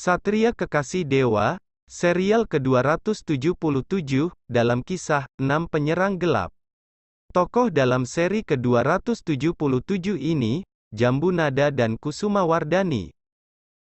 Satria Kekasih Dewa, serial ke-277, dalam kisah, 6 penyerang gelap. Tokoh dalam seri ke-277 ini, Jambu Nada dan Kusuma Wardani.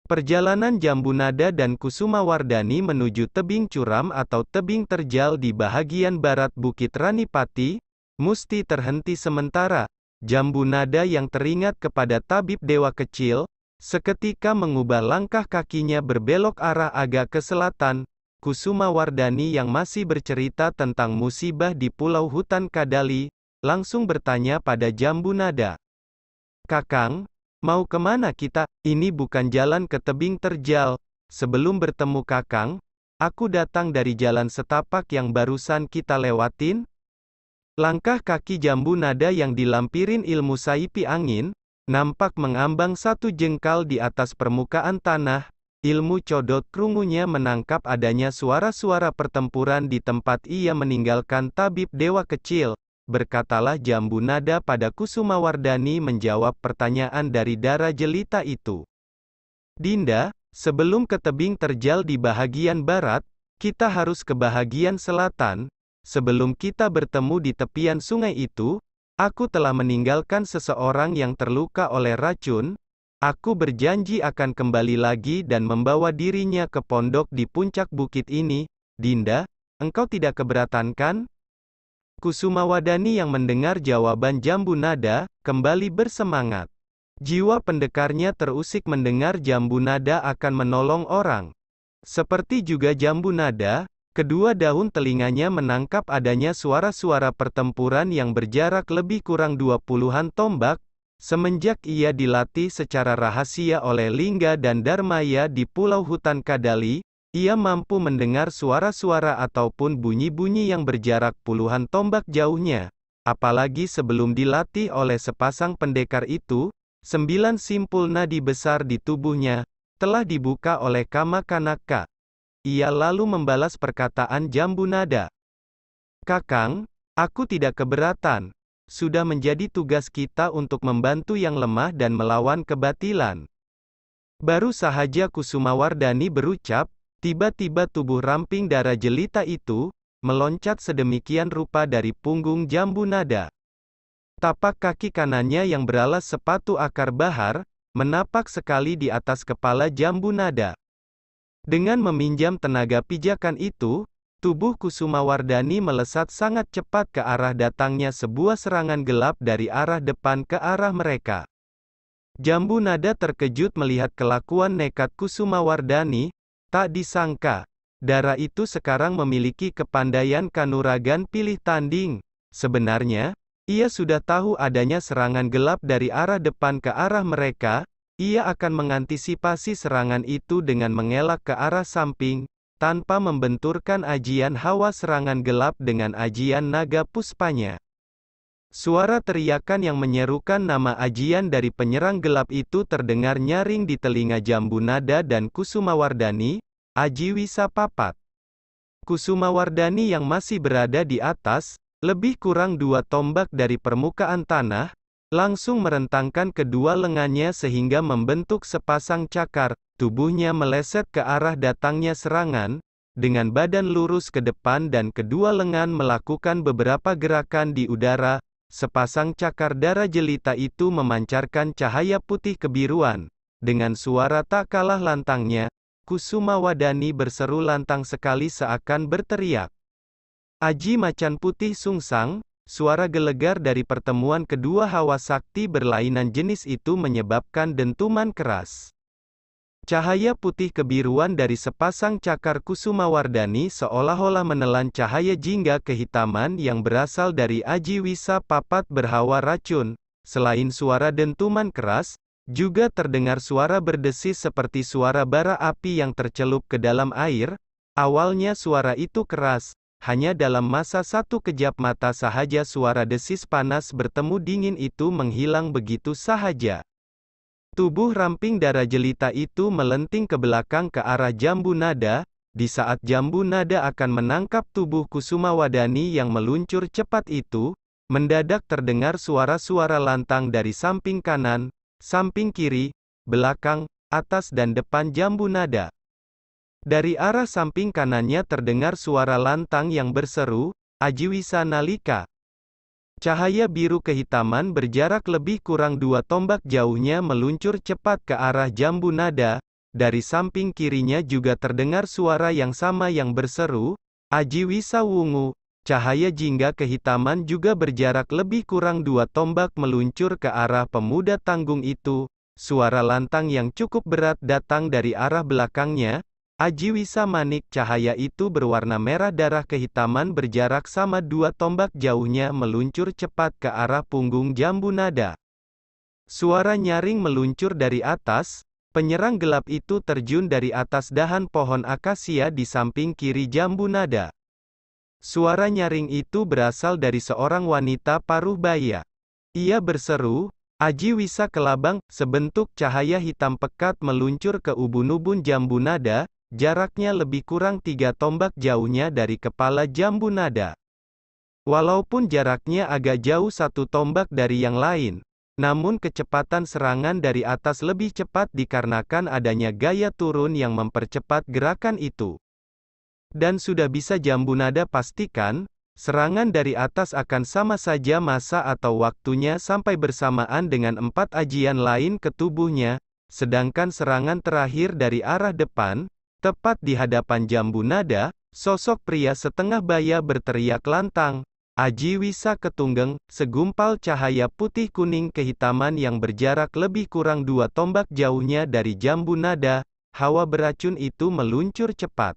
Perjalanan Jambu Nada dan Kusuma Wardani menuju tebing curam atau tebing terjal di bahagian barat Bukit Ranipati, mesti terhenti sementara. Jambu Nada yang teringat kepada tabib dewa kecil, Seketika mengubah langkah kakinya berbelok arah agak ke selatan, Kusuma Wardani yang masih bercerita tentang musibah di Pulau Hutan Kadali, langsung bertanya pada Jambu Nada. Kakang, mau kemana kita? Ini bukan jalan ke tebing terjal. Sebelum bertemu Kakang, aku datang dari jalan setapak yang barusan kita lewatin. Langkah kaki Jambu Nada yang dilampirin ilmu saipi angin, nampak mengambang satu jengkal di atas permukaan tanah, ilmu codot krungunya menangkap adanya suara-suara pertempuran di tempat ia meninggalkan tabib dewa kecil, berkatalah Jambu Nada pada Kusumawardani menjawab pertanyaan dari darah jelita itu. Dinda, sebelum ke tebing terjal di bahagian barat, kita harus ke bahagian selatan, sebelum kita bertemu di tepian sungai itu, Aku telah meninggalkan seseorang yang terluka oleh racun, aku berjanji akan kembali lagi dan membawa dirinya ke pondok di puncak bukit ini, Dinda, engkau tidak keberatan kan? Kusumawadani yang mendengar jawaban Jambu Nada, kembali bersemangat. Jiwa pendekarnya terusik mendengar Jambu Nada akan menolong orang. Seperti juga Jambu Nada, Kedua daun telinganya menangkap adanya suara-suara pertempuran yang berjarak lebih kurang dua puluhan tombak, semenjak ia dilatih secara rahasia oleh Lingga dan Dharmaya di Pulau Hutan Kadali, ia mampu mendengar suara-suara ataupun bunyi-bunyi yang berjarak puluhan tombak jauhnya. Apalagi sebelum dilatih oleh sepasang pendekar itu, sembilan simpul nadi besar di tubuhnya, telah dibuka oleh Kama Kanaka. Ia lalu membalas perkataan Jambu Nada. Kakang, aku tidak keberatan. Sudah menjadi tugas kita untuk membantu yang lemah dan melawan kebatilan. Baru sahaja Kusumawardani berucap, tiba-tiba tubuh ramping darah jelita itu, meloncat sedemikian rupa dari punggung Jambu Nada. Tapak kaki kanannya yang beralas sepatu akar bahar, menapak sekali di atas kepala jambu nada. Dengan meminjam tenaga pijakan itu, tubuh Kusuma Wardani melesat sangat cepat ke arah datangnya sebuah serangan gelap dari arah depan ke arah mereka. Jambu Nada terkejut melihat kelakuan nekat Kusuma Wardani, tak disangka, darah itu sekarang memiliki kepandaian kanuragan pilih tanding. Sebenarnya, ia sudah tahu adanya serangan gelap dari arah depan ke arah mereka, ia akan mengantisipasi serangan itu dengan mengelak ke arah samping, tanpa membenturkan ajian hawa serangan gelap dengan ajian naga puspanya. Suara teriakan yang menyerukan nama ajian dari penyerang gelap itu terdengar nyaring di telinga Jambu Nada dan Kusumawardani, Aji Papat. Kusumawardani yang masih berada di atas, lebih kurang dua tombak dari permukaan tanah, Langsung merentangkan kedua lengannya sehingga membentuk sepasang cakar, tubuhnya meleset ke arah datangnya serangan, dengan badan lurus ke depan dan kedua lengan melakukan beberapa gerakan di udara, sepasang cakar darah jelita itu memancarkan cahaya putih kebiruan. Dengan suara tak kalah lantangnya, Kusuma Wadani berseru lantang sekali seakan berteriak. Aji macan putih sungsang, Suara gelegar dari pertemuan kedua hawa sakti berlainan jenis itu menyebabkan dentuman keras. Cahaya putih kebiruan dari sepasang cakar kusumawardani seolah-olah menelan cahaya jingga kehitaman yang berasal dari Aji Wisa Papat berhawa racun. Selain suara dentuman keras, juga terdengar suara berdesis seperti suara bara api yang tercelup ke dalam air. Awalnya suara itu keras, hanya dalam masa satu kejap mata sahaja suara desis panas bertemu dingin itu menghilang begitu sahaja. Tubuh ramping darah jelita itu melenting ke belakang ke arah jambu nada, di saat jambu nada akan menangkap tubuh Kusuma Wadani yang meluncur cepat itu, mendadak terdengar suara-suara lantang dari samping kanan, samping kiri, belakang, atas dan depan jambu nada. Dari arah samping kanannya terdengar suara lantang yang berseru, Ajiwisa Nalika. Cahaya biru kehitaman berjarak lebih kurang dua tombak jauhnya meluncur cepat ke arah jambu nada, dari samping kirinya juga terdengar suara yang sama yang berseru, Ajiwisa Wungu, Cahaya jingga kehitaman juga berjarak lebih kurang dua tombak meluncur ke arah pemuda tanggung itu. Suara lantang yang cukup berat datang dari arah belakangnya, Ajiwisa manik cahaya itu berwarna merah darah kehitaman berjarak sama dua tombak jauhnya meluncur cepat ke arah punggung jambu nada. Suara nyaring meluncur dari atas, penyerang gelap itu terjun dari atas dahan pohon akasia di samping kiri jambu nada. Suara nyaring itu berasal dari seorang wanita paruh baya. Ia berseru, Aji Wisa Kelabang, sebentuk cahaya hitam pekat meluncur ke ubun-ubun jambu nada, Jaraknya lebih kurang tiga tombak jauhnya dari kepala jambu nada. Walaupun jaraknya agak jauh satu tombak dari yang lain, namun kecepatan serangan dari atas lebih cepat dikarenakan adanya gaya turun yang mempercepat gerakan itu. Dan sudah bisa jambu nada pastikan, Serangan dari atas akan sama saja masa atau waktunya sampai bersamaan dengan empat ajian lain ke tubuhnya, sedangkan serangan terakhir dari arah depan, Tepat di hadapan Jambu Nada, sosok pria setengah baya berteriak lantang, Aji Wisa Ketunggeng, segumpal cahaya putih-kuning kehitaman yang berjarak lebih kurang dua tombak jauhnya dari jambu nada, hawa beracun itu meluncur cepat.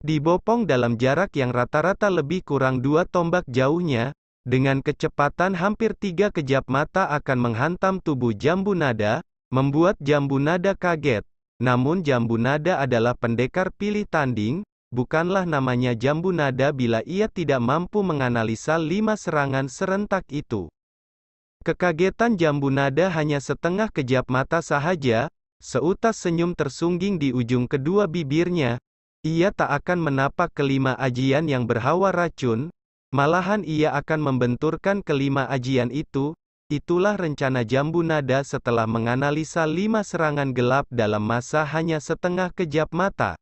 Dibopong dalam jarak yang rata-rata lebih kurang dua tombak jauhnya, dengan kecepatan hampir tiga kejap mata akan menghantam tubuh jambu nada, membuat jambu nada kaget. Namun Jambu Nada adalah pendekar pilih tanding, bukanlah namanya Jambu Nada bila ia tidak mampu menganalisa lima serangan serentak itu. Kekagetan Jambu Nada hanya setengah kejap mata sahaja, seutas senyum tersungging di ujung kedua bibirnya, ia tak akan menapak kelima ajian yang berhawa racun, malahan ia akan membenturkan kelima ajian itu, Itulah rencana Jambu Nada setelah menganalisa lima serangan gelap dalam masa hanya setengah kejap mata.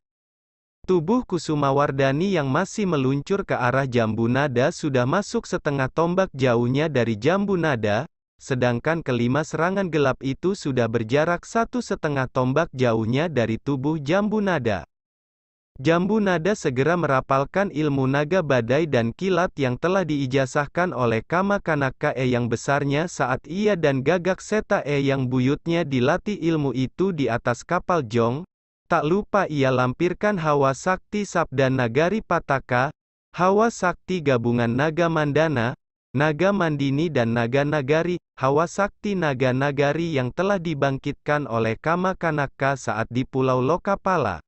Tubuh Wardani yang masih meluncur ke arah Jambu Nada sudah masuk setengah tombak jauhnya dari Jambu Nada, sedangkan kelima serangan gelap itu sudah berjarak satu setengah tombak jauhnya dari tubuh Jambu Nada. Jambu Nada segera merapalkan ilmu naga badai dan kilat yang telah diijasahkan oleh Kama Kanaka E yang besarnya saat ia dan Gagak Seta E yang buyutnya dilatih ilmu itu di atas kapal Jong. Tak lupa ia lampirkan hawa sakti Sabda Nagari Pataka, hawa sakti gabungan Naga Mandana, Naga Mandini dan Naga Nagari, hawa sakti Naga Nagari yang telah dibangkitkan oleh Kama Kanaka saat di Pulau Lokapala.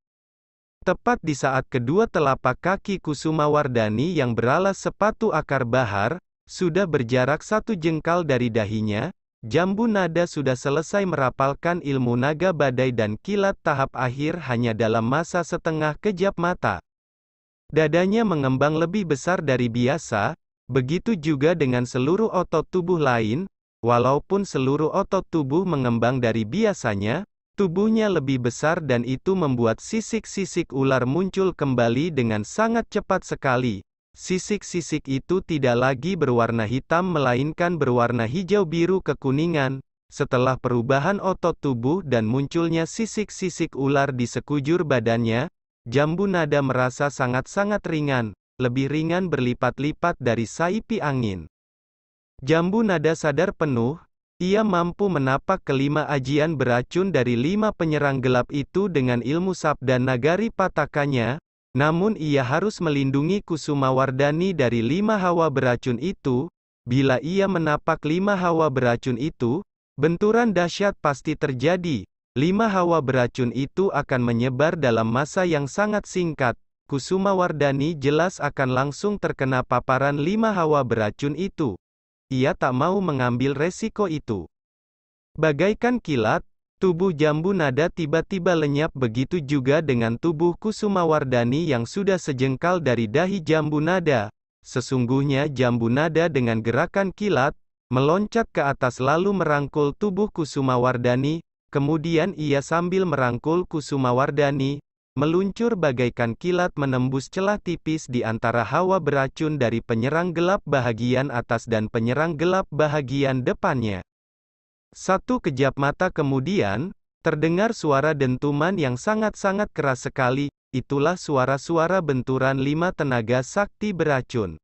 Tepat di saat kedua telapak kaki Kusuma Wardani yang beralas sepatu akar bahar, sudah berjarak satu jengkal dari dahinya, jambu nada sudah selesai merapalkan ilmu naga badai dan kilat tahap akhir hanya dalam masa setengah kejap mata. Dadanya mengembang lebih besar dari biasa, begitu juga dengan seluruh otot tubuh lain, walaupun seluruh otot tubuh mengembang dari biasanya, Tubuhnya lebih besar dan itu membuat sisik-sisik ular muncul kembali dengan sangat cepat sekali. Sisik-sisik itu tidak lagi berwarna hitam melainkan berwarna hijau biru kekuningan. Setelah perubahan otot tubuh dan munculnya sisik-sisik ular di sekujur badannya, jambu nada merasa sangat-sangat ringan, lebih ringan berlipat-lipat dari saipi angin. Jambu nada sadar penuh, ia mampu menapak kelima ajian beracun dari lima penyerang gelap itu dengan ilmu sabda nagari patakannya, namun ia harus melindungi Kusuma Wardani dari lima hawa beracun itu, bila ia menapak lima hawa beracun itu, benturan dahsyat pasti terjadi, lima hawa beracun itu akan menyebar dalam masa yang sangat singkat, Kusuma Wardani jelas akan langsung terkena paparan lima hawa beracun itu ia tak mau mengambil resiko itu. Bagaikan kilat, tubuh Jambu Nada tiba-tiba lenyap begitu juga dengan tubuh Kusumawardani yang sudah sejengkal dari dahi Jambu Nada. Sesungguhnya Jambu Nada dengan gerakan kilat, meloncat ke atas lalu merangkul tubuh Kusumawardani, kemudian ia sambil merangkul Kusumawardani, meluncur bagaikan kilat menembus celah tipis di antara hawa beracun dari penyerang gelap bahagian atas dan penyerang gelap bahagian depannya. Satu kejap mata kemudian, terdengar suara dentuman yang sangat-sangat keras sekali, itulah suara-suara benturan lima tenaga sakti beracun.